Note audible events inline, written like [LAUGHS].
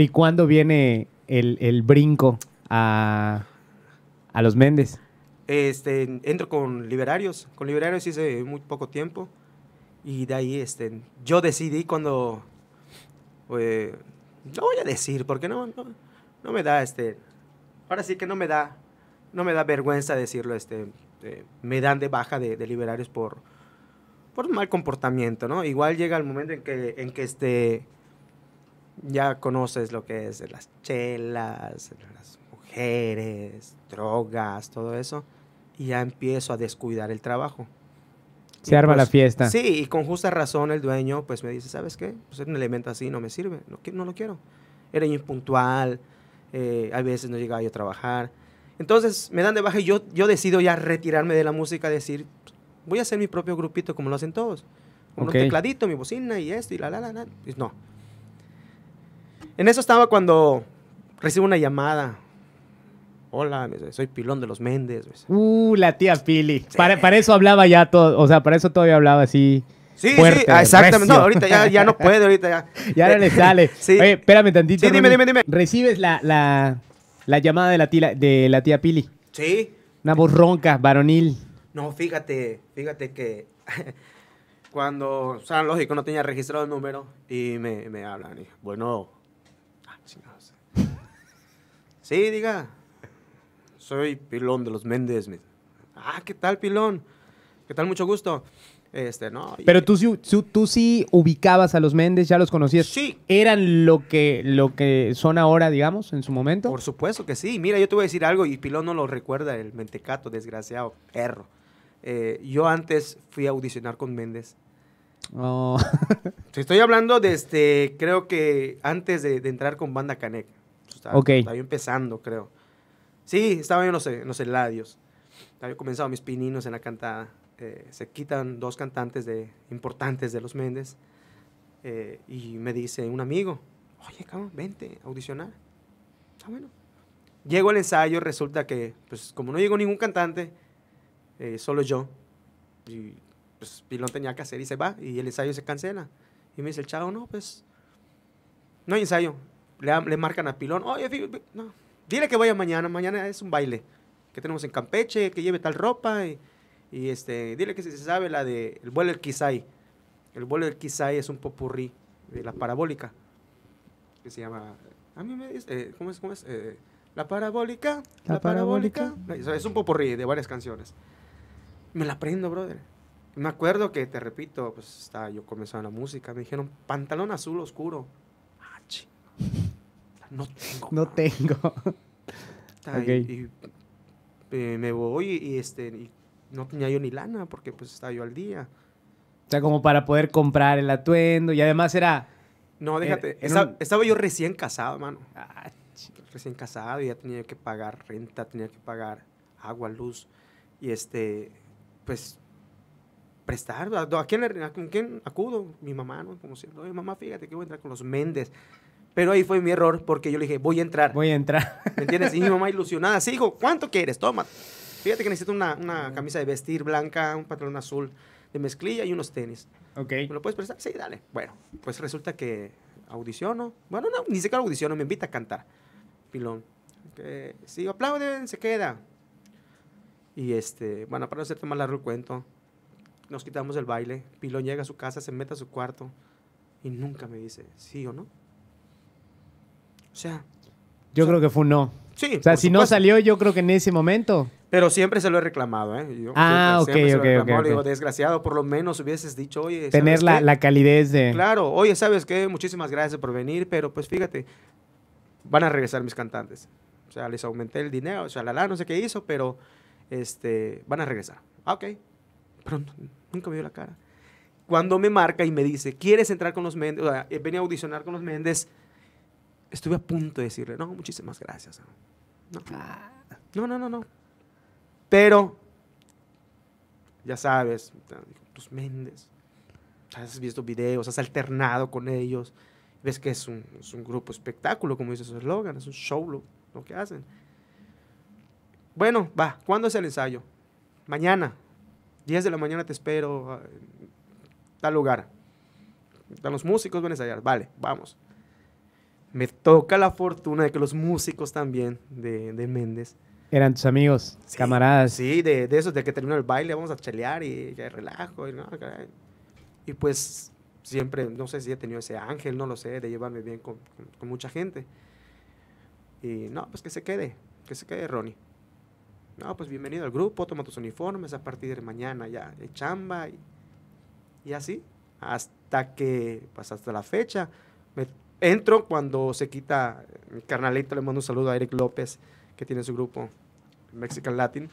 ¿Y cuándo viene el, brinco a, los Méndez? Este, entro con Liberarios. Con Liberarios hice muy poco tiempo. Y de ahí este, yo decidí cuando... Eh, no voy a decir, porque no, no, me da este... Ahora sí que no me da, no me da vergüenza decirlo. Este, eh, me dan de baja de, Liberarios por, por mal comportamiento, ¿no? Igual llega el momento en que, en que este ya conoces lo que es las chelas, las mujeres, drogas, todo eso, y ya empiezo a descuidar el trabajo. Se arma la pues, fiesta. Sí, y con justa razón el dueño pues me dice, ¿sabes qué? Pues un elemento así no me sirve, no, no lo quiero. Era impuntual, eh, a veces no llegaba yo a trabajar. Entonces me dan de baja y yo, yo decido ya retirarme de la música, decir, voy a hacer mi propio grupito como lo hacen todos. Con un tecladito, mi bocina y esto y la, la, la, la. no, en eso estaba cuando recibo una llamada. Hola, soy Pilón de los Méndez. Uh, la tía Pili. Para, eso hablaba ya todo, o sea, para eso todavía hablaba así. Sí, fuerte, sí, exactamente. ahorita ya, ya, no puede, ahorita ya. [LAUGHS] ya no le sale. [LAUGHS] Sí. Oye, espérame tantito. Sí, dime, dime, dime. Recibes la, llamada de la, tía, de la tía Pili. Sí. Una voz ronca, varonil. No, fíjate, fíjate que [LAUGHS] cuando, o sea, lógico, no tenía registrado el número y me, me hablan. bueno, Sí, diga. Soy Pilón de los Méndez. Ah, ¿qué tal, Pilón? ¿Qué tal? Mucho gusto. Este, no. Pero tú, tú, sí ubicabas a los Méndez, ya los conocías. Sí. ¿Eran lo que, lo que son ahora, digamos, en su momento? Por supuesto que sí. Mira, yo te voy a decir algo y Pilón no lo recuerda, el mentecato, desgraciado, perro. Eh, yo antes fui a audicionar con Méndez Oh. [LAUGHS] estoy hablando de este creo que antes de, entrar con Banda Canek. Estaba, yo empezando, creo. Sí, estaba yo en los, en Eladios. Estaba yo comenzado mis pininos en la cantada. Eh, se quitan dos cantantes de, importantes de los Méndez. Eh, y me dice un amigo, oye, cabrón, vente a audicionar. Está ah, bueno. Llego al ensayo, resulta que, pues como no llegó ningún cantante, eh, solo yo, y pues Pilón tenía que hacer y se va y el ensayo se cancela. Y me dice el chavo, no, pues no hay ensayo. Le, marcan a Pilón, oye, no, dile que vaya mañana, mañana es un baile que tenemos en Campeche, que lleve tal ropa y, este, dile que si se sabe la de el vuelo del Kisai. El vuelo del Kisai es un popurrí de la parabólica que se llama, a mí me dice, eh, ¿cómo es? Eh, la parabólica, la, parabólica. Es un popurrí de varias canciones. Me la aprendo, brother. Me acuerdo que, te repito, pues estaba yo comenzando la música, me dijeron pantalón azul oscuro. Ah, no tengo. No tengo. Y, eh, me voy y, este, y no tenía yo ni lana porque pues estaba yo al día. O sea, como para poder comprar el atuendo y además era... No, déjate, estaba, yo recién casado, mano. Ah, recién casado y ya tenía que pagar renta, tenía que pagar agua, luz y este, pues prestar. ¿A, quién, acudo? Mi mamá, ¿no? Como si, Oye, mamá, fíjate que voy a entrar con los Méndez. Pero ahí fue mi error porque yo le dije, voy a entrar. Voy a entrar. [LAUGHS] ¿Me entiendes? Y mi mamá ilusionada, sí, hijo, ¿cuánto quieres? Toma. Fíjate que necesito una, camisa de vestir blanca, un patrón azul de mezclilla y unos tenis. Ok. ¿Me lo puedes prestar? Sí, dale. Bueno, pues resulta que audiciono. Bueno, no, ni siquiera audiciono, me invita a cantar. Pilón. sí, aplauden, se queda. Y este, bueno, para no hacerte más largo el cuento, nos quitamos el baile. Pilón llega a su casa, se mete a su cuarto y nunca me dice sí o no. O sea. Yo creo que fue un no. Sí. O sea, si no salió, yo creo que en ese momento. Pero siempre se lo he reclamado, ¿eh? ah, ok, lo digo, desgraciado, por lo menos hubieses dicho, oye. Tener la, la, calidez de. Claro, oye, ¿sabes qué? Muchísimas gracias por venir, pero pues fíjate, van a regresar mis cantantes. O sea, les aumenté el dinero, o sea, la la no sé qué hizo, pero este, van a regresar. Ah, ok, nunca me dio la cara. Cuando me marca y me dice, ¿quieres entrar con los Méndez? O eh, venía a audicionar con los Méndez. Estuve a punto de decirle, no, muchísimas gracias. No, no, no, no. Pero, ya sabes, tus Méndez, has visto videos, has alternado con ellos, ves que es un, es un grupo espectáculo, como dice su eslogan, es un show lo, lo que hacen. Bueno, va, ¿cuándo es el ensayo? Mañana, 10 de la mañana te espero, ah, tal lugar. Están los músicos, van a vale, vamos. Me toca la fortuna de que los músicos también de, Méndez. Eran tus amigos, camaradas. Sí, de, de esos, de que terminó el baile, vamos a chelear y ya relajo. Y, pues siempre, no sé si he tenido ese ángel, no lo sé, de llevarme bien con mucha gente. Y no, pues que se quede, que se quede Ronnie no, pues bienvenido al grupo, toma tus uniformes, a partir de mañana ya de chamba y, así, hasta que, pues hasta la fecha, entro cuando se quita, mi carnalito le mando un saludo a Eric López, que tiene su grupo Mexican Latin,